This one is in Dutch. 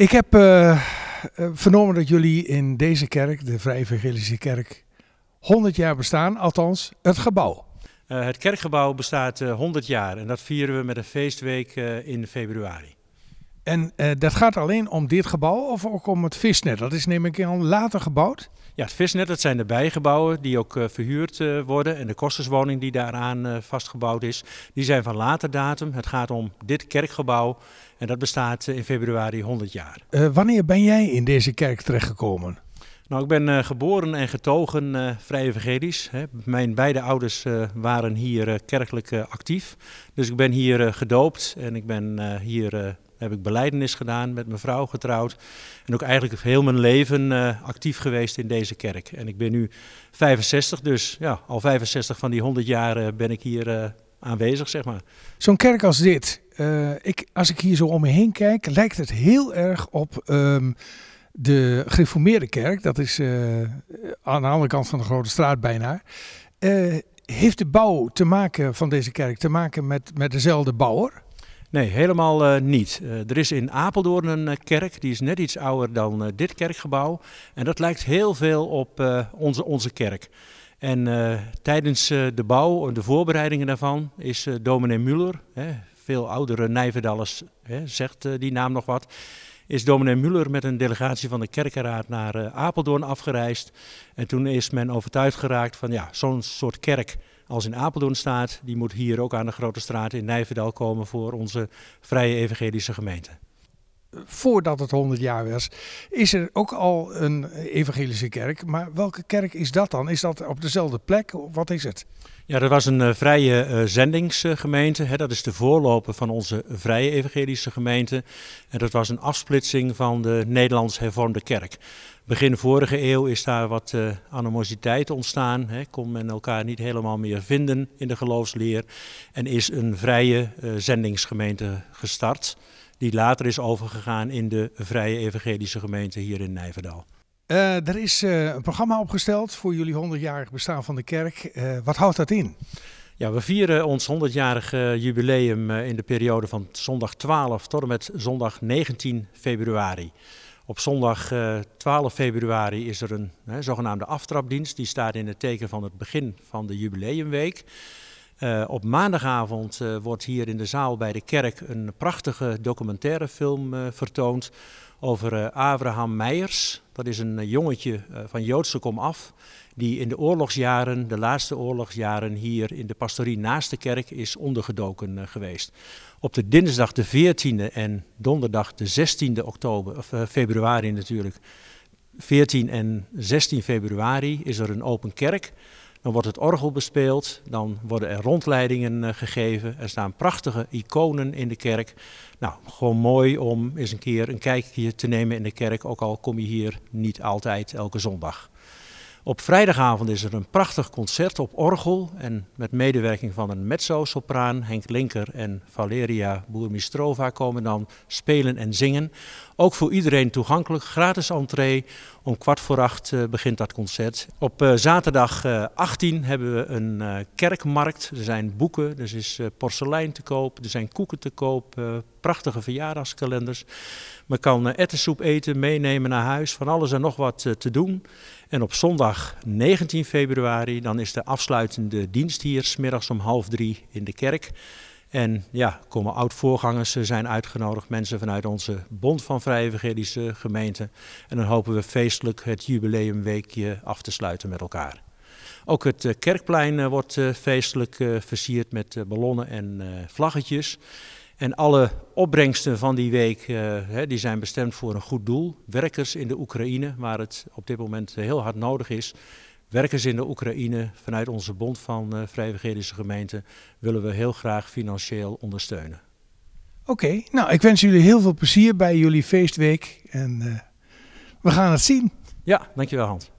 Ik heb eh, eh, vernomen dat jullie in deze kerk, de Vrij Evangelische Kerk, 100 jaar bestaan, althans het gebouw. Eh, het kerkgebouw bestaat 100 jaar en dat vieren we met een feestweek in februari. En eh, dat gaat alleen om dit gebouw of ook om het visnet? Dat is neem ik al later gebouwd. Ja, het visnet, dat zijn de bijgebouwen die ook eh, verhuurd eh, worden. En de kosterswoning die daaraan vastgebouwd is, die zijn van later datum. Het gaat om dit kerkgebouw en dat bestaat in februari 100 jaar. wanneer ben jij in deze kerk terechtgekomen? Nou, ik ben eh, geboren en getogen uh, vrij evangelisch. Hè. Mijn beide ouders eh, waren hier kerkelijk actief. Dus ik ben hier gedoopt en ik ben hier heb ik beleidenis gedaan, met mijn vrouw getrouwd. En ook eigenlijk heel mijn leven actief geweest in deze kerk. En ik ben nu 65, dus ja, al 65 van die 100 jaar ben ik hier aanwezig, zeg maar. Zo'n kerk als dit, ik, als ik hier zo om me heen kijk, lijkt het heel erg op... Ehm, de gereformeerde kerk, dat is eh, aan de andere kant van de grote straat bijna, eh, heeft de bouw te maken van deze kerk te maken met, met dezelfde bouwer? Nee, helemaal eh, niet. er is in Apeldoorn een kerk, die is net iets ouder dan dit kerkgebouw. En dat lijkt heel veel op onze, onze kerk. En tijdens de bouw en de voorbereidingen daarvan is dominee Muller, veel oudere Nijverdallers zegt die naam nog wat, is dominee Muller met een delegatie van de kerkenraad naar eh, Apeldoorn afgereisd. En toen is men overtuigd geraakt van ja, zo'n soort kerk als in Apeldoorn staat, die moet hier ook aan de Grote Straat in Nijverdal komen voor onze vrije evangelische gemeente voordat het 100 jaar was, is er ook al een evangelische kerk. Maar welke kerk is dat dan? Is dat op dezelfde plek? Wat is het? Ja, dat was een eh, vrije eh, zendingsgemeente. Hè. Dat is de voorloper van onze vrije evangelische gemeente. En dat was een afsplitsing van de Nederlands hervormde kerk. Begin vorige eeuw is daar wat uh, animositeit ontstaan. Hè. Kon men elkaar niet helemaal meer vinden in de geloofsleer. En is een vrije zendingsgemeente gestart die later is overgegaan in de Vrije Evangelische Gemeente hier in Nijverdal. Eh, er is eh, een programma opgesteld voor jullie 100-jarig bestaan van de kerk. Eh, wat houdt dat in? Ja, we vieren ons 100-jarig jubileum in de periode van zondag 12 tot en met zondag 19 februari. Op zondag 12 februari is er een hè, zogenaamde aftrapdienst. Die staat in het teken van het begin van de jubileumweek. Eh, op maandagavond eh, wordt hier in de zaal bij de kerk een prachtige documentairefilm uh, vertoond over Abraham Meijers. Dat is een jongetje van Joodse komaf die in de oorlogsjaren, de laatste oorlogsjaren, hier in de pastorie naast de kerk is ondergedoken geweest. Op de dinsdag de 14e en donderdag de 16e oktober, of februari natuurlijk, 14 en 16 februari is er een open kerk dan wordt het orgel bespeeld, dan worden er rondleidingen eh, gegeven. Er staan prachtige iconen in de kerk. Nou, gewoon mooi om eens een keer een kijkje te nemen in de kerk, ook al kom je hier niet altijd elke zondag. Op vrijdagavond is er een prachtig concert op orgel en met medewerking van een mezzo-sopraan, Henk Linker en Valeria Boermistrova komen dan spelen en zingen. Ook voor iedereen toegankelijk, gratis entree. Om kwart voor acht eh, begint dat concert. Op eh, zaterdag 18 eh, hebben we een kerkmarkt. Er zijn boeken, er is porselein te koop, er zijn koeken te koop, prachtige verjaardagskalenders. Men kan uh, ettensoep eten, meenemen naar huis, van alles en nog wat eh, te doen. En op zondag 19 februari, dan is de afsluitende dienst hier, smiddags om half drie in de kerk. En ja, komen oud-voorgangers zijn uitgenodigd, mensen vanuit onze Bond van Vrije Evangelische Gemeente. En dan hopen we feestelijk het jubileumweekje af te sluiten met elkaar. Ook het eh, kerkplein wordt feestelijk versierd met ballonnen en vlaggetjes. En alle opbrengsten van die week eh, die zijn bestemd voor een goed doel. Werkers in de Oekraïne, waar het op dit moment eh, heel hard nodig is. Werkers in de Oekraïne, vanuit onze bond van uh, eh, gemeenten, willen we heel graag financieel ondersteunen. Oké, nou ik wens jullie heel veel plezier bij jullie feestweek en we gaan het zien. Ja, dankjewel Hans.